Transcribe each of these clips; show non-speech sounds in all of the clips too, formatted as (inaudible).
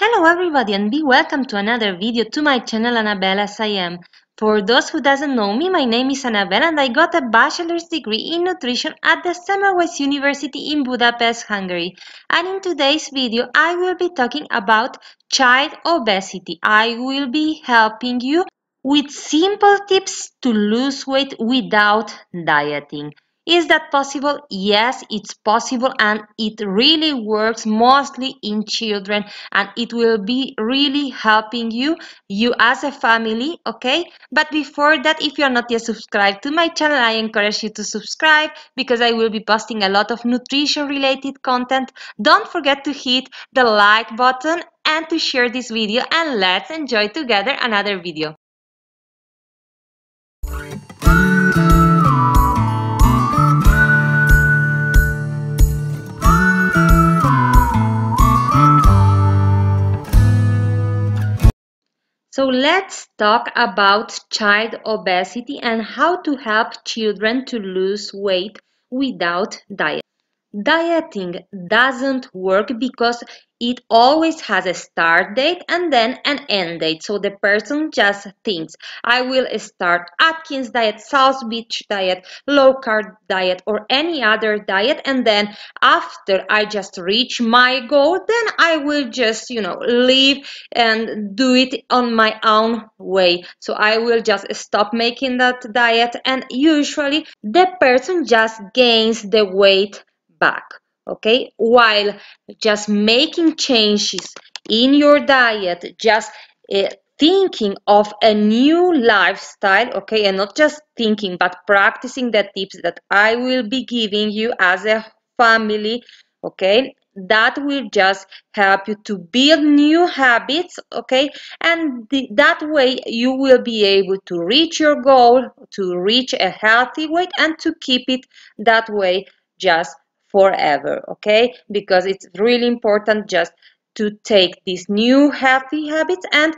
Hello everybody and be welcome to another video to my channel Annabella Siam. For those who doesn't know me, my name is Annabella and I got a bachelor's degree in nutrition at the Semmelweis University in Budapest, Hungary. And in today's video, I will be talking about child obesity. I will be helping you with simple tips to lose weight without dieting. Is that possible? Yes, it's possible and it really works mostly in children and it will be really helping you, you as a family, okay? But before that, if you're not yet subscribed to my channel, I encourage you to subscribe because I will be posting a lot of nutrition related content. Don't forget to hit the like button and to share this video and let's enjoy together another video. So let's talk about child obesity and how to help children to lose weight without diet. Dieting doesn't work because it always has a start date and then an end date. So the person just thinks, I will start Atkins diet, South Beach diet, low carb diet, or any other diet. And then after I just reach my goal, then I will just, you know, leave and do it on my own way. So I will just stop making that diet. And usually the person just gains the weight back okay while just making changes in your diet just uh, thinking of a new lifestyle okay and not just thinking but practicing the tips that i will be giving you as a family okay that will just help you to build new habits okay and that way you will be able to reach your goal to reach a healthy weight and to keep it that way just forever okay because it's really important just to take these new healthy habits and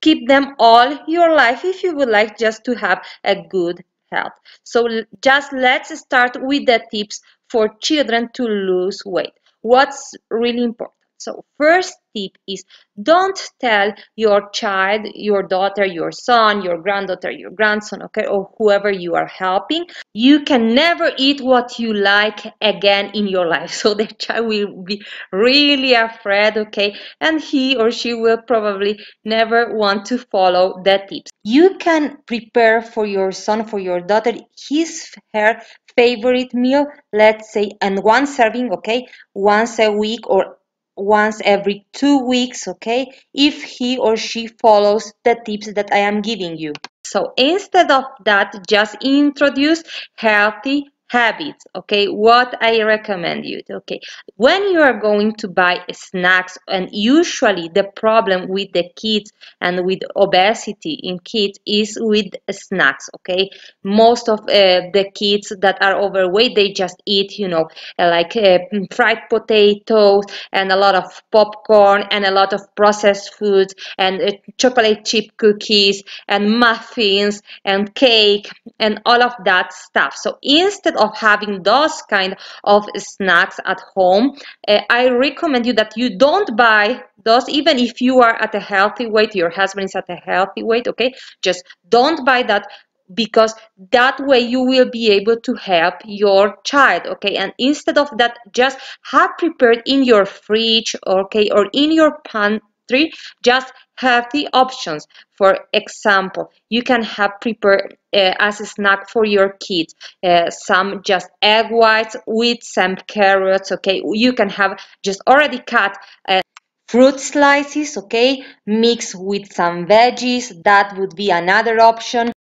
keep them all your life if you would like just to have a good health so just let's start with the tips for children to lose weight what's really important so first tip is don't tell your child, your daughter, your son, your granddaughter, your grandson, okay, or whoever you are helping, you can never eat what you like again in your life. (laughs) So the child will be really afraid, okay, and he or she will probably never want to follow that tips. You can prepare for your son, for your daughter, his, her favorite meal, let's say, and one serving, okay, once a week or once every two weeks, okay, if he or she follows the tips that I am giving you. So instead of that, just introduce healthy habits okay what i recommend you okay when you are going to buy snacks and usually the problem with the kids and with obesity in kids is with snacks okay most of uh, the kids that are overweight they just eat you know like uh, fried potatoes and a lot of popcorn and a lot of processed foods and uh, chocolate chip cookies and muffins and cake and all of that stuff so instead of having those kind of snacks at home uh, i recommend you that you don't buy those even if you are at a healthy weight your husband is at a healthy weight okay just don't buy that because that way you will be able to help your child okay and instead of that just have prepared in your fridge okay or in your pan three just have the options for example you can have prepared uh, as a snack for your kids uh, some just egg whites with some carrots okay you can have just already cut uh, fruit slices okay mix with some veggies that would be another option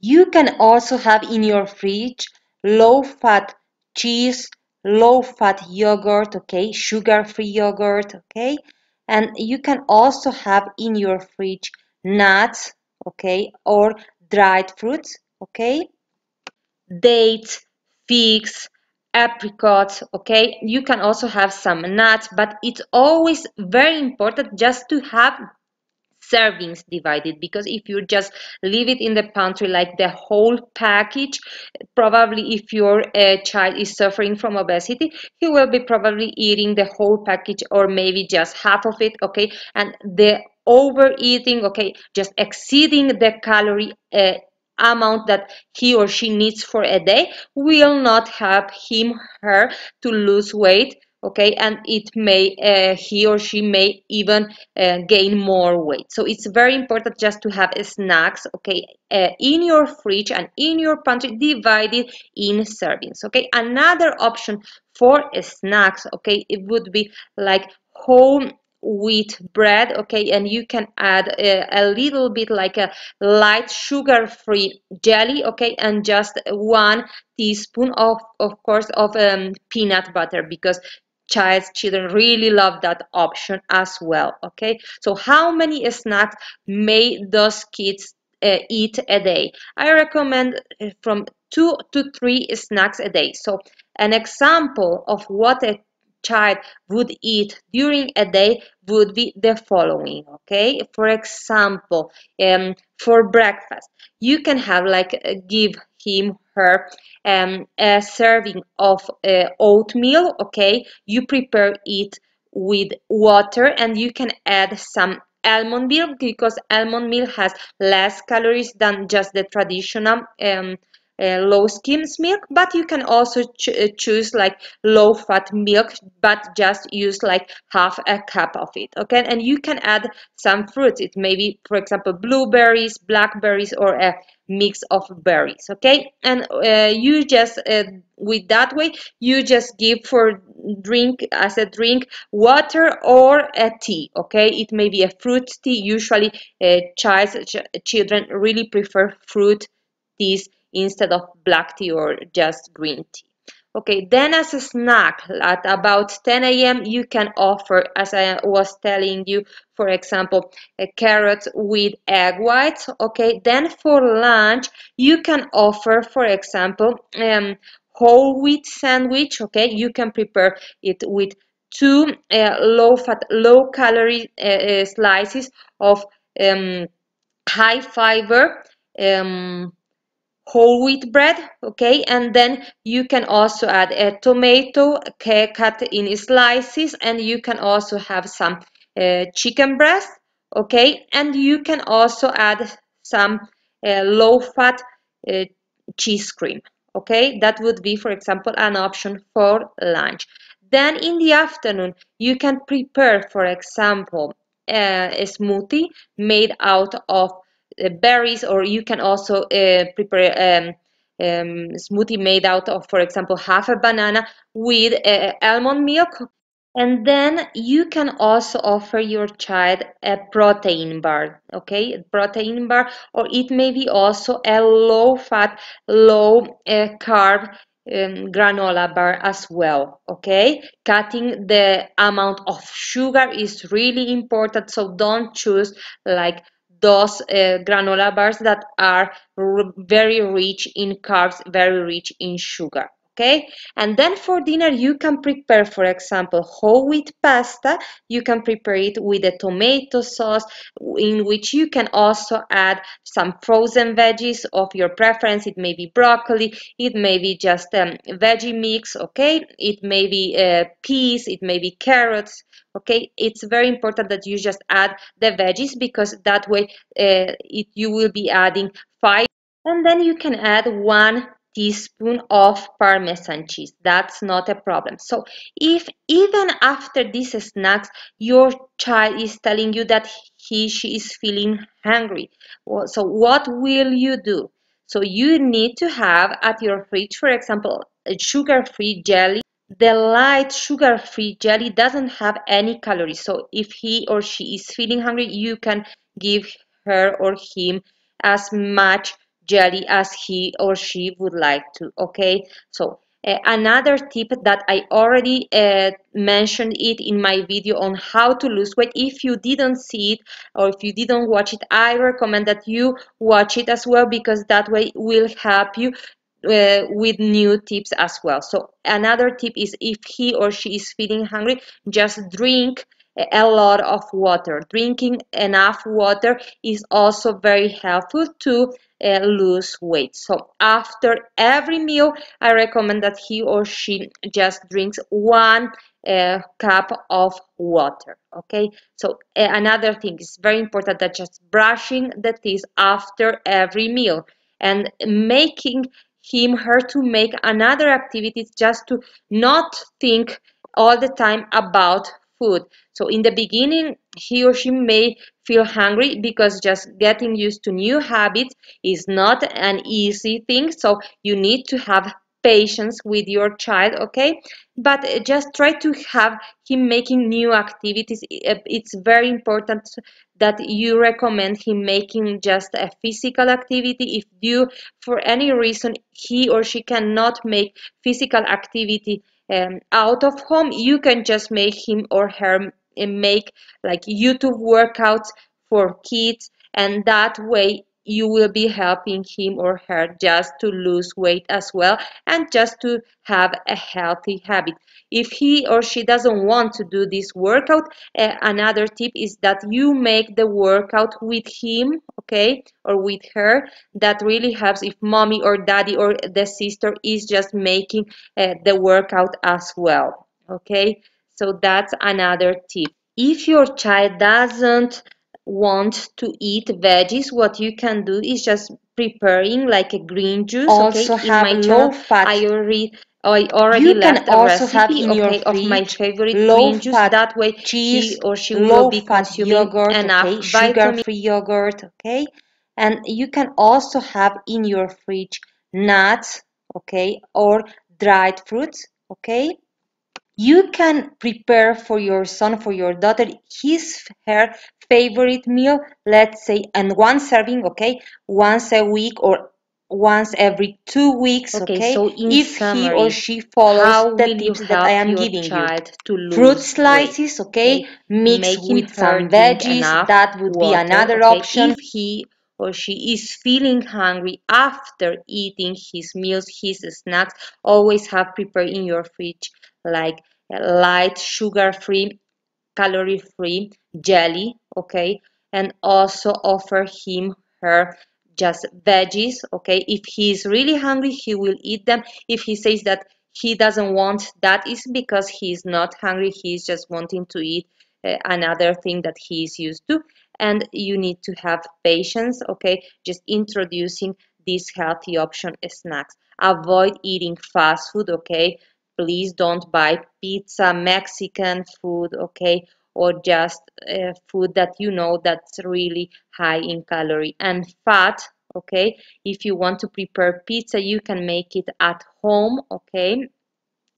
you can also have in your fridge low fat cheese low fat yogurt okay sugar free yogurt okay and you can also have in your fridge nuts okay or dried fruits okay dates figs apricots okay you can also have some nuts but it's always very important just to have servings divided because if you just leave it in the pantry like the whole package probably if your uh, child is suffering from obesity he will be probably eating the whole package or maybe just half of it okay and the overeating okay just exceeding the calorie uh, amount that he or she needs for a day will not help him her to lose weight okay and it may uh, he or she may even uh, gain more weight so it's very important just to have snacks okay uh, in your fridge and in your pantry divided in servings okay another option for snacks okay it would be like home wheat bread okay and you can add a, uh, a little bit like a light sugar free jelly okay and just one teaspoon of of course of um, peanut butter because child's children really love that option as well okay so how many snacks may those kids uh, eat a day i recommend uh, from two to three snacks a day so an example of what a child would eat during a day would be the following okay for example um, for breakfast you can have like uh, give him her um, a serving of uh, oatmeal okay you prepare it with water and you can add some almond milk because almond milk has less calories than just the traditional um, uh, low skim milk but you can also ch uh, choose like low fat milk but just use like half a cup of it okay and you can add some fruits it may be for example blueberries blackberries or a mix of berries okay and uh, you just uh, with that way you just give for drink as a drink water or a tea okay it may be a fruit tea usually uh, child, ch children really prefer fruit teas instead of black tea or just green tea. Okay, then as a snack at about 10 a.m. you can offer, as I was telling you, for example, a carrot with egg whites. Okay, then for lunch you can offer, for example, um, whole wheat sandwich. Okay, you can prepare it with two uh, low-fat, low-calorie uh, uh, slices of um, high fiber um, whole wheat bread okay and then you can also add a tomato okay, cut in slices and you can also have some uh, chicken breast okay and you can also add some uh, low fat uh, cheese cream okay that would be for example an option for lunch then in the afternoon you can prepare for example uh, a smoothie made out of uh, berries or you can also uh, prepare um, um, smoothie made out of, for example, half a banana with uh, almond milk. And then you can also offer your child a protein bar, okay? protein bar, or it may be also a low fat, low uh, carb um, granola bar as well, okay? Cutting the amount of sugar is really important, so don't choose like those uh, granola bars that are very rich in carbs, very rich in sugar okay and then for dinner you can prepare for example whole wheat pasta you can prepare it with a tomato sauce in which you can also add some frozen veggies of your preference it may be broccoli it may be just um, veggie mix okay it may be uh, peas it may be carrots okay it's very important that you just add the veggies because that way uh, it, you will be adding five and then you can add one teaspoon of parmesan cheese that's not a problem so if even after these snacks your child is telling you that he she is feeling hungry so what will you do so you need to have at your fridge for example sugar-free jelly the light sugar-free jelly doesn't have any calories so if he or she is feeling hungry you can give her or him as much jelly as he or she would like to okay so uh, another tip that I already uh, mentioned it in my video on how to lose weight. If you didn't see it or if you didn't watch it, I recommend that you watch it as well because that way will help you uh, with new tips as well. So another tip is if he or she is feeling hungry, just drink a lot of water. Drinking enough water is also very helpful to uh, lose weight. So after every meal, I recommend that he or she just drinks one uh, cup of water. Okay. So another thing is very important that just brushing the teeth after every meal and making him her to make another activities just to not think all the time about food. So in the beginning, he or she may feel hungry because just getting used to new habits is not an easy thing. So you need to have patience with your child okay but just try to have him making new activities eh, it's very important that you recommend him making just a physical activity if you for any reason he or she cannot make physical activity um, out of home you can just make him or her make like youtube workouts for kids and that way you will be helping him or her just to lose weight as well and just to have a healthy habit. If he or she doesn't want to do this workout, uh, another tip is that you make the workout with him, okay, or with her. That really helps if mommy or daddy or the sister is just making uh, the workout as well, okay? So that's another tip. If your child doesn't want to eat veggies, what you can do is just preparing like a green juice. Also okay? have in my low fat. I already I already you left a recipe okay, of my favorite green juice. That way, cheese, he or she will be consuming yogurt, enough okay, sugar-free yogurt. Okay, and you can also have in your fridge nuts, okay, or dried fruits. Okay, you can prepare for your son, for your daughter, his, her favorite meal, let's say, and one serving, okay, once a week or once every two weeks. Okay, okay? so if summary, he or she follows the tips that I am giving you, fruit slices, weight. okay, mixed Making with some veggies, that would water, be another okay, option. If he or she is feeling hungry after eating his meals, his snacks, always have prepared in your fridge like light sugar-free, calorie-free jelly, okay? And also offer him her just veggies, okay? If he is really hungry, he will eat them. If he says that he doesn't want that is because he is not hungry, he is just wanting to eat eh, another thing that he is used to and you need to have patience okay just introducing these healthy option eh, snacks avoid eating fast food okay please don't buy pizza mexican food okay or just uh, food that you know that's really high in calorie and fat okay if you want to prepare pizza you can make it at home okay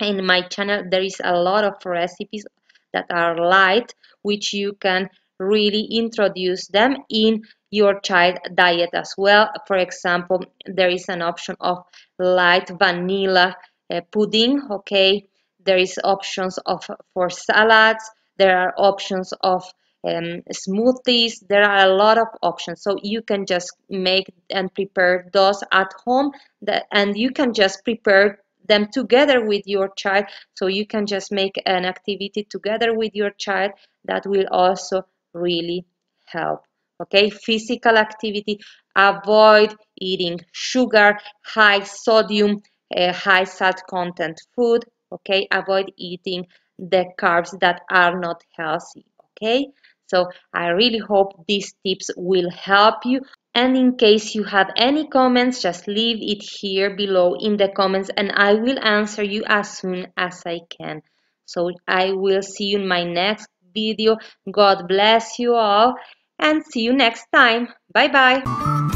in my channel there is a lot of recipes that are light which you can really introduce them in your child diet as well. For example, there is an option of light vanilla uh, pudding, okay? There is options of for salads, there are options of um, smoothies. There are a lot of options. So you can just make and prepare those at home that, and you can just prepare them together with your child. So you can just make an activity together with your child that will also really help okay physical activity avoid eating sugar high sodium uh, high salt content food okay avoid eating the carbs that are not healthy okay so i really hope these tips will help you and in case you have any comments just leave it here below in the comments and i will answer you as soon as i can so i will see you in my next video. God bless you all and see you next time. Bye bye.